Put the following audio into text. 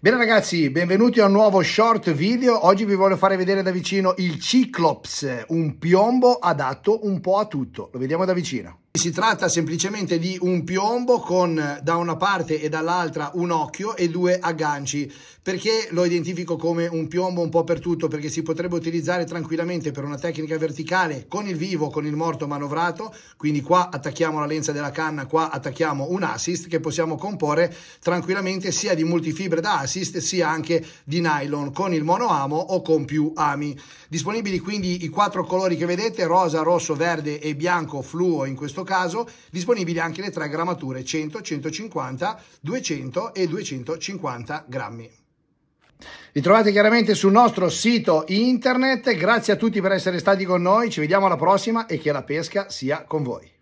Bene ragazzi, benvenuti a un nuovo short video. Oggi vi voglio fare vedere da vicino il Cyclops, un piombo adatto un po' a tutto. Lo vediamo da vicino. Si tratta semplicemente di un piombo con da una parte e dall'altra un occhio e due agganci. Perché lo identifico come un piombo un po' per tutto? Perché si potrebbe utilizzare tranquillamente per una tecnica verticale con il vivo, con il morto manovrato. Quindi qua attacchiamo la lenza della canna, qua attacchiamo un assist che possiamo comporre tranquillamente sia di multifibre da assist sia anche di nylon con il monoamo o con più ami. Disponibili quindi i quattro colori che vedete, rosa, rosso, verde e bianco fluo in questo caso, disponibili anche le tre grammature 100, 150, 200 e 250 grammi. Li trovate chiaramente sul nostro sito internet, grazie a tutti per essere stati con noi, ci vediamo alla prossima e che la pesca sia con voi.